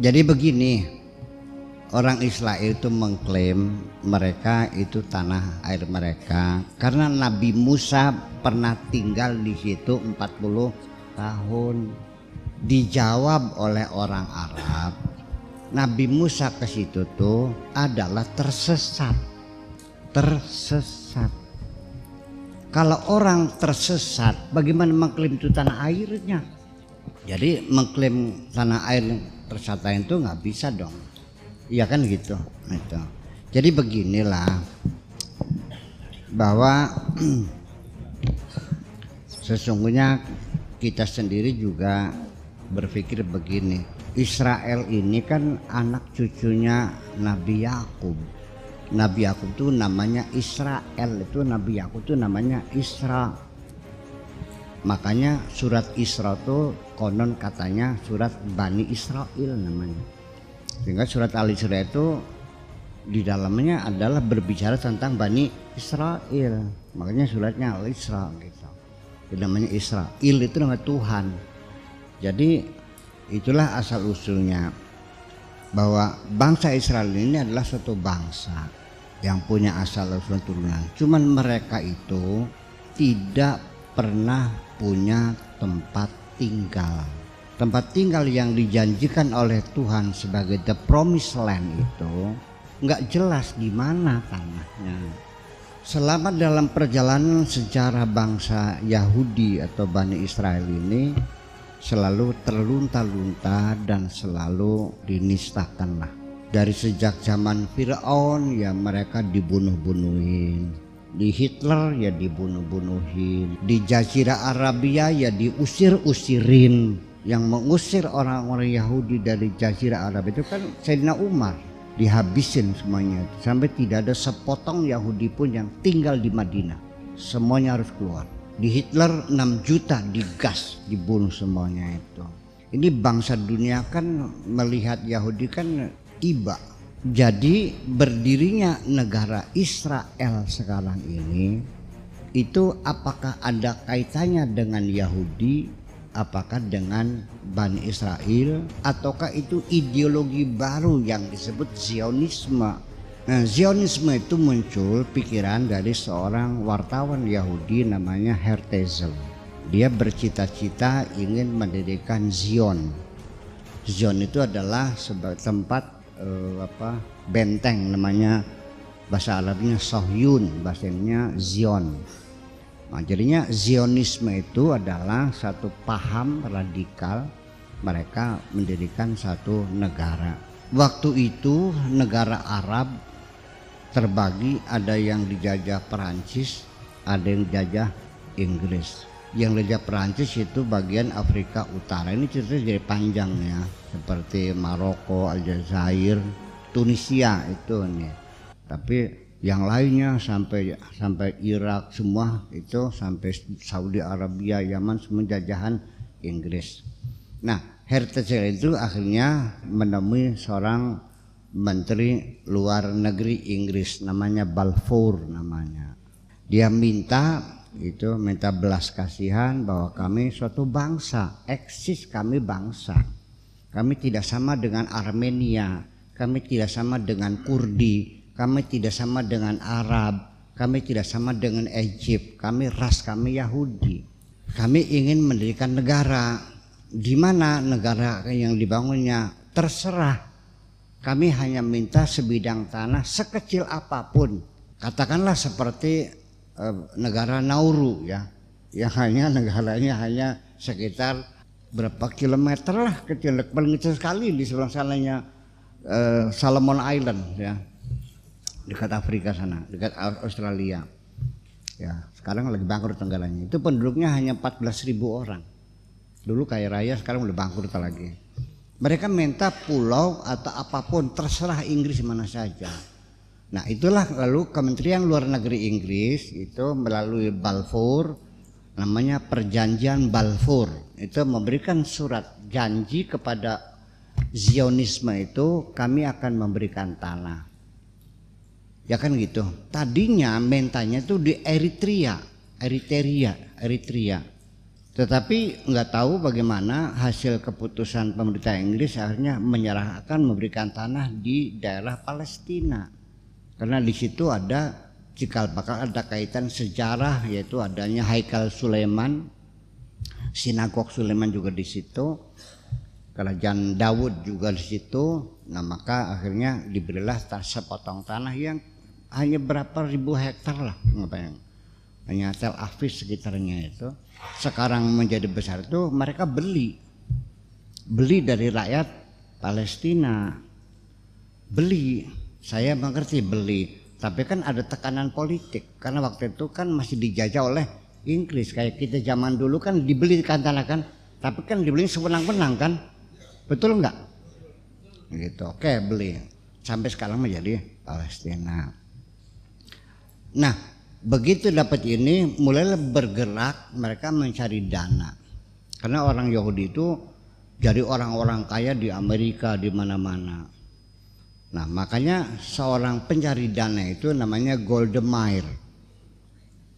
Jadi begini, orang Israel itu mengklaim mereka itu tanah air mereka karena Nabi Musa pernah tinggal di situ 40 tahun. Dijawab oleh orang Arab, Nabi Musa ke situ tuh adalah tersesat. Tersesat. Kalau orang tersesat, bagaimana mengklaim itu tanah airnya? Jadi mengklaim tanah air persatuan itu nggak bisa dong iya kan gitu itu jadi beginilah bahwa sesungguhnya kita sendiri juga berpikir begini Israel ini kan anak cucunya Nabi Yakub Nabi Yakub itu namanya Israel itu Nabi Yakub itu namanya Israel Makanya surat Isra itu konon katanya surat Bani Israel namanya. Sehingga surat Al Isra itu di dalamnya adalah berbicara tentang Bani Israel. Makanya suratnya Al Isra gitu. Itu namanya Israel itu nama Tuhan. Jadi itulah asal usulnya bahwa bangsa Israel ini adalah suatu bangsa yang punya asal usul turunan. Cuman mereka itu tidak pernah punya tempat tinggal. Tempat tinggal yang dijanjikan oleh Tuhan sebagai the promised land itu nggak jelas di mana tanahnya. Selama dalam perjalanan sejarah bangsa Yahudi atau Bani Israel ini selalu terlunta-lunta dan selalu dinistakanlah Dari sejak zaman Fir'aun ya mereka dibunuh-bunuhin di Hitler ya dibunuh-bunuhin di Jazirah Arabia ya diusir-usirin yang mengusir orang-orang Yahudi dari Jazirah Arab itu kan Sayyidina Umar dihabisin semuanya sampai tidak ada sepotong Yahudi pun yang tinggal di Madinah semuanya harus keluar di Hitler 6 juta digas dibunuh semuanya itu ini bangsa dunia kan melihat Yahudi kan iba jadi berdirinya negara Israel sekarang ini itu apakah ada kaitannya dengan Yahudi, apakah dengan Bani Israel, ataukah itu ideologi baru yang disebut Zionisme? Nah, Zionisme itu muncul pikiran dari seorang wartawan Yahudi namanya Hertezel. Dia bercita-cita ingin mendirikan Zion. Zion itu adalah sebuah tempat uh, apa benteng namanya bahasa Arabnya Sohyun bahasa Zion nah, jadinya Zionisme itu adalah satu paham radikal mereka mendirikan satu negara waktu itu negara Arab terbagi ada yang dijajah Perancis ada yang dijajah Inggris yang Raja Perancis itu bagian Afrika Utara ini ceritanya jadi panjang ya seperti Maroko, Aljazair, Tunisia itu nih tapi yang lainnya sampai sampai Irak semua itu sampai Saudi Arabia Yaman semua jajahan Inggris. Nah Heritage itu akhirnya menemui seorang menteri luar negeri Inggris namanya Balfour namanya. Dia minta itu minta belas kasihan bahwa kami suatu bangsa, eksis kami bangsa. Kami tidak sama dengan Armenia, kami tidak sama dengan Kurdi, kami tidak sama dengan Arab, kami tidak sama dengan Egypt, kami ras kami Yahudi. Kami ingin mendirikan negara di mana negara yang dibangunnya terserah. Kami hanya minta sebidang tanah sekecil apapun. Katakanlah seperti Eh, negara Nauru ya yang hanya negaranya hanya sekitar berapa kilometer lah kecil paling kecil sekali di sebelah sananya uh, eh, Salomon Island ya dekat Afrika sana dekat Australia ya sekarang lagi bangkrut negaranya itu penduduknya hanya 14.000 orang dulu kaya raya sekarang udah bangkrut lagi mereka minta pulau atau apapun terserah Inggris mana saja Nah itulah lalu Kementerian Luar Negeri Inggris itu melalui Balfour namanya Perjanjian Balfour itu memberikan surat janji kepada Zionisme itu kami akan memberikan tanah. Ya kan gitu. Tadinya mentanya itu di Eritrea, Eritrea, Eritrea. Tetapi nggak tahu bagaimana hasil keputusan pemerintah Inggris akhirnya menyerahkan memberikan tanah di daerah Palestina karena di situ ada cikal bakal ada kaitan sejarah yaitu adanya Haikal Sulaiman, sinagog Sulaiman juga di situ, kerajaan Dawud juga di situ. Nah maka akhirnya diberilah sepotong tanah yang hanya berapa ribu hektar lah ngapain hanya Tel Aviv sekitarnya itu sekarang menjadi besar itu mereka beli beli dari rakyat Palestina beli saya mengerti beli tapi kan ada tekanan politik karena waktu itu kan masih dijajah oleh Inggris kayak kita zaman dulu kan dibeli kan tanah kan tapi kan dibeli sewenang-wenang kan betul nggak gitu oke beli sampai sekarang menjadi Palestina nah begitu dapat ini mulai bergerak mereka mencari dana karena orang Yahudi itu jadi orang-orang kaya di Amerika di mana-mana Nah makanya seorang pencari dana itu namanya Goldemeyer.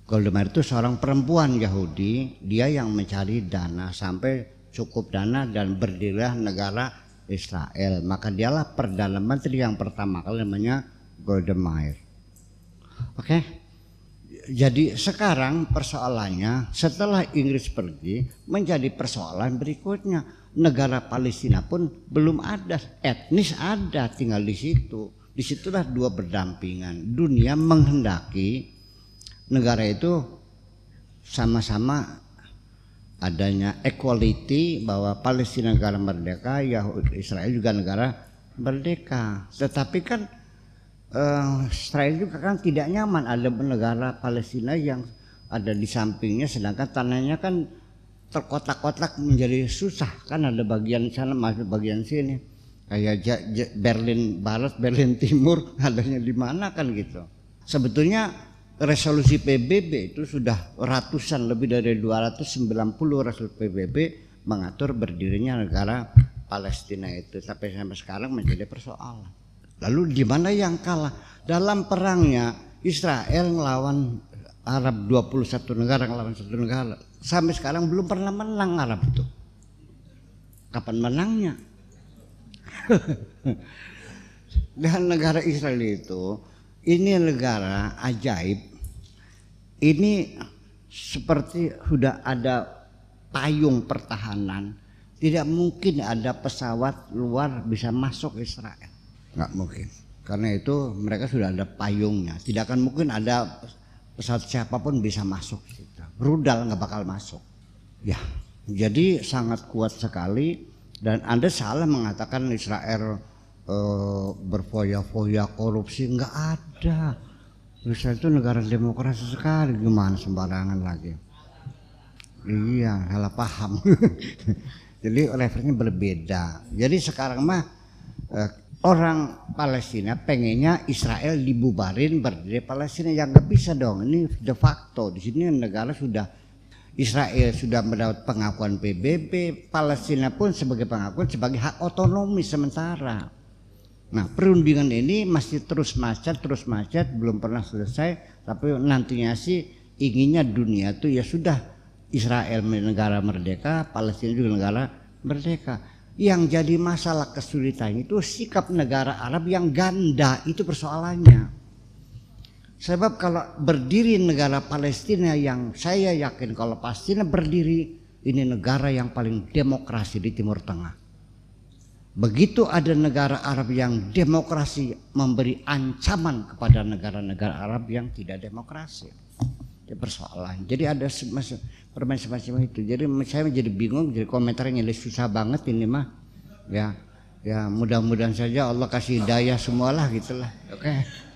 Goldemeyer itu seorang perempuan Yahudi, dia yang mencari dana sampai cukup dana dan berdirilah negara Israel. Maka dialah perdana menteri yang pertama kali namanya Goldemeyer. Oke. Okay? jadi sekarang persoalannya setelah Inggris pergi menjadi persoalan berikutnya negara Palestina pun belum ada etnis ada tinggal di situ disitulah dua berdampingan dunia menghendaki negara itu sama-sama adanya equality bahwa Palestina negara merdeka Yahudi Israel juga negara merdeka tetapi kan uh, Israel juga kan tidak nyaman ada negara Palestina yang ada di sampingnya sedangkan tanahnya kan terkotak-kotak menjadi susah kan ada bagian sana masuk bagian sini kayak Berlin Barat Berlin Timur adanya di mana kan gitu sebetulnya resolusi PBB itu sudah ratusan lebih dari 290 resolusi PBB mengatur berdirinya negara Palestina itu sampai sampai sekarang menjadi persoalan Lalu di mana yang kalah? Dalam perangnya Israel melawan Arab 21 negara melawan satu negara. Sampai sekarang belum pernah menang Arab itu. Kapan menangnya? Dan negara Israel itu ini negara ajaib. Ini seperti sudah ada payung pertahanan. Tidak mungkin ada pesawat luar bisa masuk Israel nggak mungkin. Karena itu mereka sudah ada payungnya. Tidak akan mungkin ada pesawat siapapun bisa masuk. Rudal nggak bakal masuk. Ya, jadi sangat kuat sekali. Dan Anda salah mengatakan Israel eh, berfoya-foya korupsi nggak ada. Israel itu negara demokrasi sekali, gimana sembarangan lagi? Iya, salah paham. Jadi levelnya berbeda. Jadi sekarang mah eh, orang Palestina pengennya Israel dibubarin berdiri Palestina yang nggak bisa dong ini de facto di sini negara sudah Israel sudah mendapat pengakuan PBB Palestina pun sebagai pengakuan sebagai hak otonomi sementara nah perundingan ini masih terus macet terus macet belum pernah selesai tapi nantinya sih inginnya dunia tuh ya sudah Israel negara merdeka Palestina juga negara merdeka yang jadi masalah kesulitan itu sikap negara Arab yang ganda itu persoalannya. Sebab kalau berdiri negara Palestina yang saya yakin kalau Palestina berdiri ini negara yang paling demokrasi di Timur Tengah. Begitu ada negara Arab yang demokrasi memberi ancaman kepada negara-negara Arab yang tidak demokrasi persoalan. Jadi ada permain semacam itu. Jadi saya menjadi bingung, jadi komentarnya susah banget ini mah. Ya, ya mudah-mudahan saja Allah kasih daya semualah gitulah. Oke. Okay.